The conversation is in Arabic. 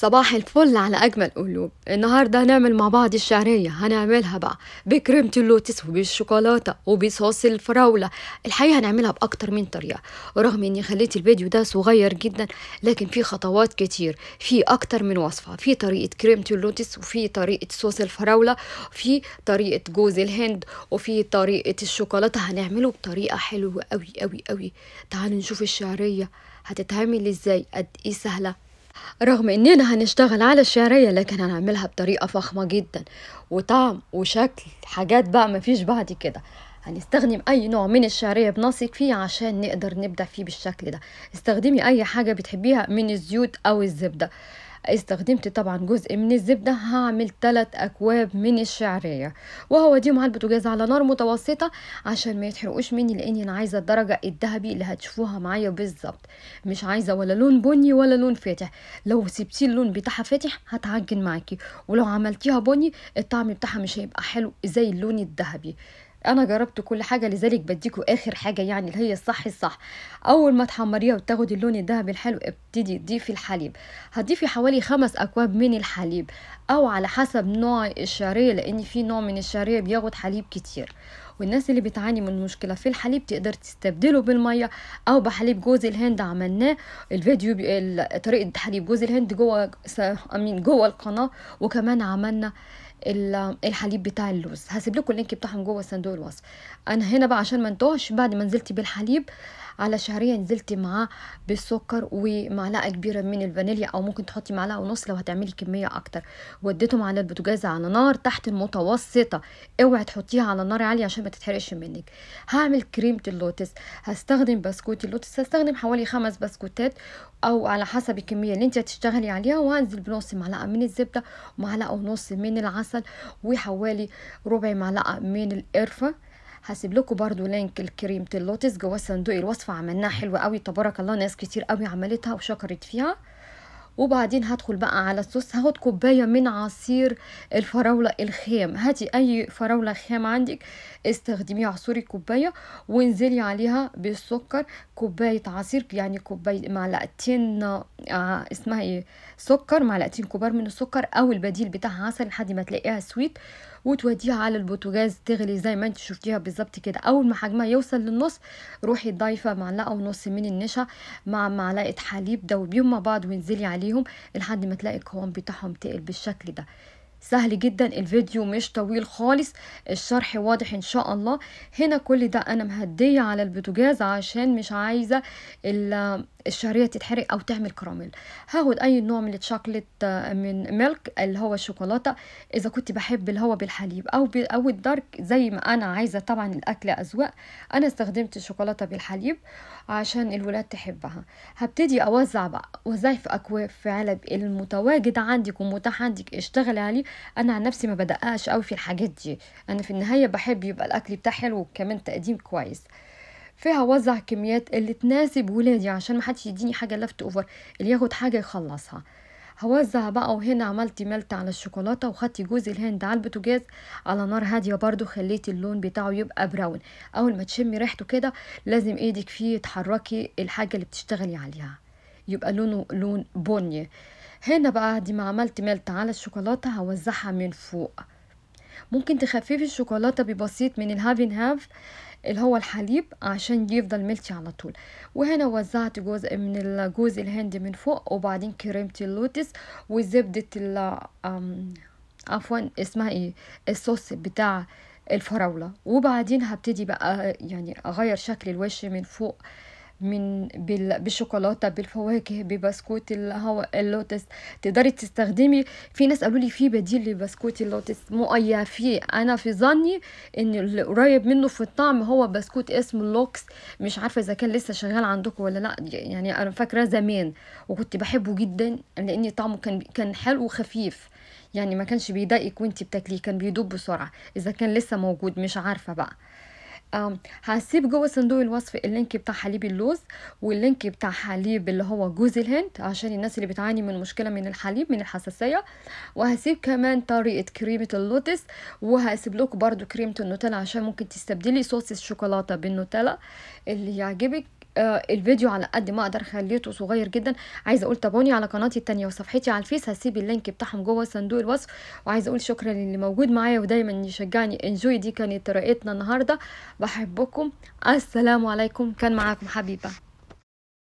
صباح الفل على أجمل قلوب النهاردة هنعمل مع بعض الشعرية هنعملها بقى بكريمة اللوتس وبالشوكولاتة وبصوص الفراولة الحقيقة هنعملها بأكتر من طريقة رغم أني خليت الفيديو ده صغير جدا لكن في خطوات كتير في أكتر من وصفة في طريقة كريمة اللوتس وفي طريقة صوص الفراولة في طريقة جوز الهند وفي طريقة الشوكولاتة هنعمله بطريقة حلوة أوي أوي أوي تعالوا نشوف الشعرية هتتعمل ازاي قد ايه سهله رغم اننا هنشتغل على الشعرية لكن هنعملها بطريقة فخمة جدا وطعم وشكل حاجات بقى مفيش بعد كده هنستخدم اي نوع من الشعريه بنثق فيه عشان نقدر نبدع فيه بالشكل ده استخدمي اي حاجه بتحبيها من الزيوت او الزبده استخدمت طبعا جزء من الزبدة هعمل 3 أكواب من الشعرية وهوديهم على البوتاجاز على نار متوسطة عشان ما يتحرقوش مني لأن أنا عايزة الدرجة الذهبي اللي هتشوفوها معايا بالظبط مش عايزة ولا لون بني ولا لون فاتح لو سبتي اللون بتاعها فاتح هتعجن معاكي ولو عملتيها بني الطعم بتاعها مش هيبقى حلو زي اللون الذهبي انا جربت كل حاجه لذلك بديكوا اخر حاجه يعني اللي هي الصح الصح اول ما تحمريها وتاخدي اللون الذهبي الحلو ابتدي تضيفي الحليب هتضيفي حوالي خمس اكواب من الحليب او على حسب نوع الشعريه لان في نوع من الشعريه بياخد حليب كتير والناس اللي بتعاني من مشكله في الحليب تقدر تستبدله بالميه او بحليب جوز الهند عملناه الفيديو بي... طريقه حليب جوز الهند جوه امين جوه القناه وكمان عملنا آه الحليب بتاع اللوز هسيب لكم اللينك بتاعهم جوه صندوق الوصف انا هنا بقى عشان ما انتوهش بعد ما نزلت بالحليب على شهرية نزلتي معاه بالسكر ومعلقة كبيرة من الفانيليا أو ممكن تحطي معلقة ونص لو هتعملي كمية أكتر وديتهم على البوتاجاز على نار تحت المتوسطة اوعي تحطيها على نار عالية عشان ما تتحرقش منك هعمل كريمة اللوتس هستخدم بسكوت اللوتس هستخدم حوالي خمس بسكوتات أو على حسب الكمية اللي انت هتشتغلي عليها وهنزل بنص معلقة من الزبدة ومعلقة ونص من العسل وحوالي ربع معلقة من القرفة هسيب لكم برضو لينك لكريمه اللوتس جوه صندوق الوصفه عملناها حلوه قوي تبارك الله ناس كتير قوي عملتها وشكرت فيها وبعدين هدخل بقى على الصوص هاخد كوبايه من عصير الفراوله الخام هاتي اي فراوله خام عندك استخدمي عصوري كوبايه وانزلي عليها بالسكر كوبايه عصير يعني كوبايه معلقتين آه اسمها ايه سكر معلقتين كبار من السكر او البديل بتاعها عسل لحد ما تلاقيها سويت وتوديها على البوتاجاز تغلي زي ما انت شفتيها بالظبط كده اول ما حجمها يوصل للنص روحي ضايفه معلقه ونص من النشا مع معلقه حليب دوبيهم مع بعض وانزلي عليهم لحد ما تلاقي القوام بتاعهم تقل بالشكل ده سهل جدا الفيديو مش طويل خالص الشرح واضح ان شاء الله هنا كل ده انا مهديه على البوتاجاز عشان مش عايزه الشعرية تتحرق أو تعمل كراميل هاخد أي نوع من الشوكليت آه، من ميلك اللي هو الشوكولاتة إذا كنت بحب اللي هو بالحليب أو أو الدارك زي ما أنا عايزة طبعا الأكل أذواق أنا استخدمت الشوكولاتة بالحليب عشان الولاد تحبها هبتدي أوزع بقى وزعي في في علب المتواجد عندك ومتاح عندك اشتغلي عليه أنا عن نفسي ما بدققش قوي في الحاجات دي أنا في النهاية بحب يبقى الأكل بتاعي حلو وكمان تقديم كويس فيها وزع كميات اللي تناسب ولادي عشان ما حدش يديني حاجه لفت اوفر اللي ياخد حاجه يخلصها هوزع بقى وهنا عملت ملت على الشوكولاته وخدت جوز الهند على البوتاجاز على نار هاديه برضو خليت اللون بتاعه يبقى براون اول ما تشمي ريحته كده لازم ايدك فيه تحركي الحاجه اللي بتشتغلي عليها يبقى لونه لون بني هنا بقى دي ما عملت ملت على الشوكولاته هوزعها من فوق ممكن تخففي الشوكولاته ببسيط من الهاف ان هاف اللي هو الحليب عشان يفضل ملتي على طول وهنا وزعت جزء من الجوز الهندي من فوق وبعدين كريمة اللوتس وزبدة ال عفوا اسمها ايه الصوص بتاع الفراولة وبعدين هبتدي بقى يعني اغير شكل الوش من فوق من بالشوكولاته بالفواكه ببسكوت الهو... اللوتس تقدري تستخدمي في ناس قالوا لي في بديل لبسكوت اللوتس اي في انا في ظني ان القريب منه في الطعم هو بسكوت اسمه لوكس مش عارفه اذا كان لسه شغال عندكم ولا لا يعني انا فاكره زمان وكنت بحبه جدا لان طعمه كان كان حلو وخفيف يعني ما كانش بيضايقك وانت بتاكليه كان بيدوب بسرعه اذا كان لسه موجود مش عارفه بقى هسيب جوه صندوق الوصف اللينك بتاع حليب اللوز واللينك بتاع حليب اللي هو جوز الهند عشان الناس اللي بتعاني من مشكله من الحليب من الحساسيه وهسيب كمان طريقه كريمه اللوتس وهسيب لكم برده كريمه النوتيلا عشان ممكن تستبدلي صوص الشوكولاته بالنوتيلا اللي يعجبك آه الفيديو على قد ما اقدر خليته صغير جدا عايزه اقول تابعوني على قناتي التانية وصفحتي على الفيس هسيب اللينك بتاعهم جوه صندوق الوصف وعايزه اقول شكرا للي موجود معايا ودايما يشجعني انجوي دي كانت طريقتنا النهارده بحبكم السلام عليكم كان معاكم حبيبه